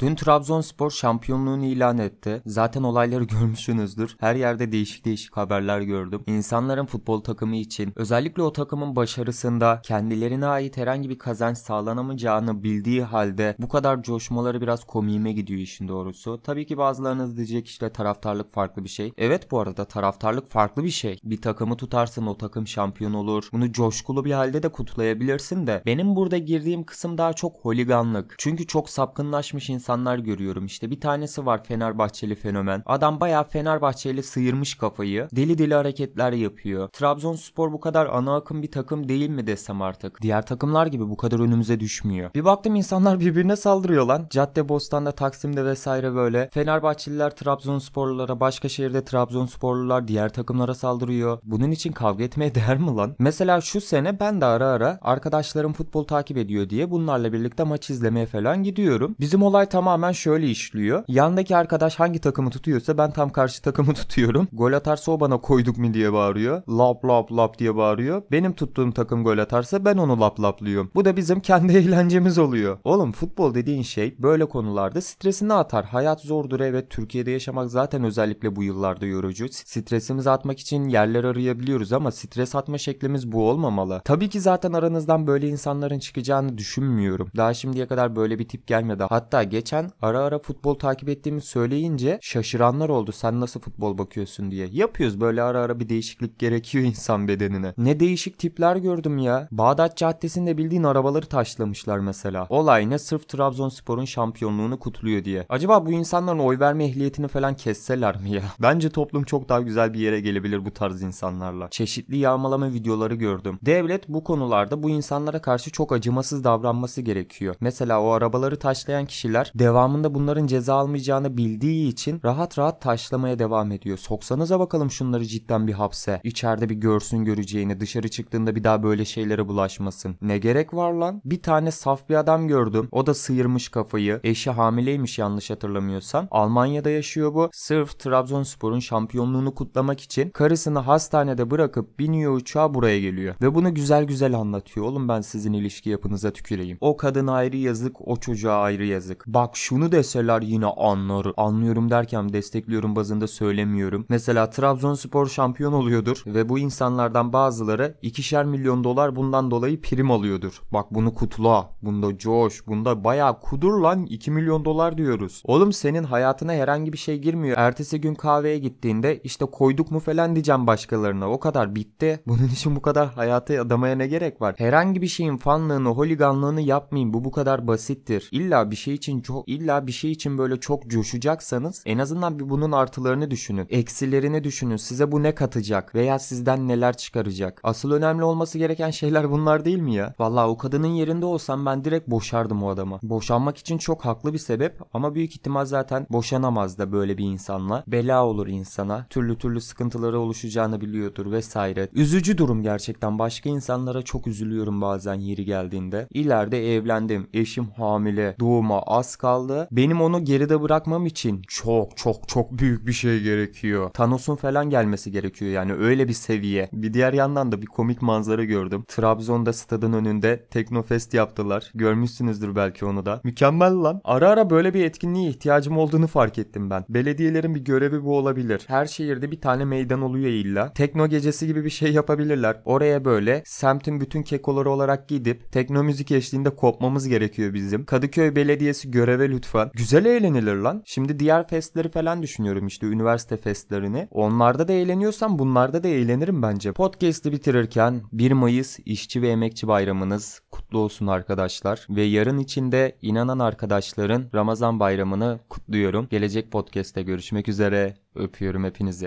Dün Trabzonspor şampiyonluğunu ilan etti. Zaten olayları görmüşsünüzdür. Her yerde değişik değişik haberler gördüm. İnsanların futbol takımı için özellikle o takımın başarısında kendilerine ait herhangi bir kazanç sağlanamayacağını bildiği halde bu kadar coşmaları biraz komiğime gidiyor işin doğrusu. Tabii ki bazılarınız diyecek işte taraftarlık farklı bir şey. Evet bu arada taraftarlık farklı bir şey. Bir takımı tutarsın o takım şampiyon olur. Bunu coşkulu bir halde de kutlayabilirsin de. Benim burada girdiğim kısım daha çok holiganlık. Çünkü çok sapkınlaşmış insan insanlar görüyorum işte. Bir tanesi var Fenerbahçeli fenomen. Adam bayağı Fenerbahçeli sıyırmış kafayı. Deli deli hareketler yapıyor. Trabzonspor bu kadar ana akım bir takım değil mi desem artık. Diğer takımlar gibi bu kadar önümüze düşmüyor. Bir baktım insanlar birbirine saldırıyor lan. Cadde Bostan'da, Taksim'de vesaire böyle. Fenerbahçeliler Trabzonsporlulara, başka şehirde Trabzonsporlular diğer takımlara saldırıyor. Bunun için kavga etmeye değer mi lan? Mesela şu sene ben de ara ara arkadaşlarım futbol takip ediyor diye bunlarla birlikte maç izlemeye falan gidiyorum. Bizim olay tamamen şöyle işliyor. Yandaki arkadaş hangi takımı tutuyorsa ben tam karşı takımı tutuyorum. Gol atarsa o bana koyduk mu diye bağırıyor. Lap lap lap diye bağırıyor. Benim tuttuğum takım gol atarsa ben onu lap laplıyorum. Bu da bizim kendi eğlencemiz oluyor. Oğlum futbol dediğin şey böyle konularda stresini atar. Hayat zordur evet. Türkiye'de yaşamak zaten özellikle bu yıllarda yorucu. Stresimizi atmak için yerler arayabiliyoruz ama stres atma şeklimiz bu olmamalı. Tabii ki zaten aranızdan böyle insanların çıkacağını düşünmüyorum. Daha şimdiye kadar böyle bir tip gelmedi. Hatta geç geçen ara ara futbol takip ettiğimi söyleyince şaşıranlar oldu. Sen nasıl futbol bakıyorsun diye. Yapıyoruz böyle ara ara bir değişiklik gerekiyor insan bedenine. Ne değişik tipler gördüm ya. Bağdat Caddesi'nde bildiğin arabaları taşlamışlar mesela. Olay ne sırf Trabzonspor'un şampiyonluğunu kutluyor diye. Acaba bu insanların oy verme ehliyetini falan kesseler mi ya? Bence toplum çok daha güzel bir yere gelebilir bu tarz insanlarla. Çeşitli yağmalama videoları gördüm. Devlet bu konularda bu insanlara karşı çok acımasız davranması gerekiyor. Mesela o arabaları taşlayan kişiler Devamında bunların ceza almayacağını bildiği için rahat rahat taşlamaya devam ediyor. Soksanıza bakalım şunları cidden bir hapse. İçeride bir görsün göreceğini dışarı çıktığında bir daha böyle şeylere bulaşmasın. Ne gerek var lan? Bir tane saf bir adam gördüm. O da sıyırmış kafayı. Eşi hamileymiş yanlış hatırlamıyorsam. Almanya'da yaşıyor bu. Sırf Trabzonspor'un şampiyonluğunu kutlamak için karısını hastanede bırakıp biniyor uçağa buraya geliyor. Ve bunu güzel güzel anlatıyor. Oğlum ben sizin ilişki yapınıza tüküreyim. O kadın ayrı yazık, o çocuğa ayrı yazık. Bak bak şunu deseler yine anlar. Anlıyorum derken destekliyorum bazında söylemiyorum. Mesela Trabzonspor şampiyon oluyordur ve bu insanlardan bazıları ikişer milyon dolar bundan dolayı prim alıyordur. Bak bunu kutla, bunda coş, bunda bayağı kudur lan 2 milyon dolar diyoruz. Oğlum senin hayatına herhangi bir şey girmiyor. Ertesi gün kahveye gittiğinde işte koyduk mu falan diyeceğim başkalarına. O kadar bitti. Bunun için bu kadar hayata adamaya ne gerek var? Herhangi bir şeyin fanlığını, holiganlığını yapmayın. Bu bu kadar basittir. İlla bir şey için çok illa bir şey için böyle çok coşacaksanız en azından bir bunun artılarını düşünün. Eksilerini düşünün. Size bu ne katacak veya sizden neler çıkaracak. Asıl önemli olması gereken şeyler bunlar değil mi ya? Valla o kadının yerinde olsam ben direkt boşardım o adama. Boşanmak için çok haklı bir sebep ama büyük ihtimal zaten boşanamaz da böyle bir insanla. Bela olur insana. Türlü türlü sıkıntıları oluşacağını biliyordur vesaire. Üzücü durum gerçekten. Başka insanlara çok üzülüyorum bazen yeri geldiğinde. İleride evlendim, eşim hamile, doğuma az kaldı. Benim onu geride bırakmam için çok çok çok büyük bir şey gerekiyor. Thanos'un falan gelmesi gerekiyor yani öyle bir seviye. Bir diğer yandan da bir komik manzara gördüm. Trabzon'da stadın önünde Teknofest yaptılar. Görmüşsünüzdür belki onu da. Mükemmel lan. Ara ara böyle bir etkinliğe ihtiyacım olduğunu fark ettim ben. Belediyelerin bir görevi bu olabilir. Her şehirde bir tane meydan oluyor illa. Tekno gecesi gibi bir şey yapabilirler. Oraya böyle semtin bütün kekoları olarak gidip tekno müzik eşliğinde kopmamız gerekiyor bizim. Kadıköy Belediyesi görev göreve lütfen. Güzel eğlenilir lan. Şimdi diğer festleri falan düşünüyorum işte üniversite festlerini. Onlarda da eğleniyorsam bunlarda da eğlenirim bence. Podcast'i bitirirken 1 Mayıs İşçi ve Emekçi Bayramınız kutlu olsun arkadaşlar. Ve yarın içinde inanan arkadaşların Ramazan Bayramını kutluyorum. Gelecek podcast'te görüşmek üzere. Öpüyorum hepinizi.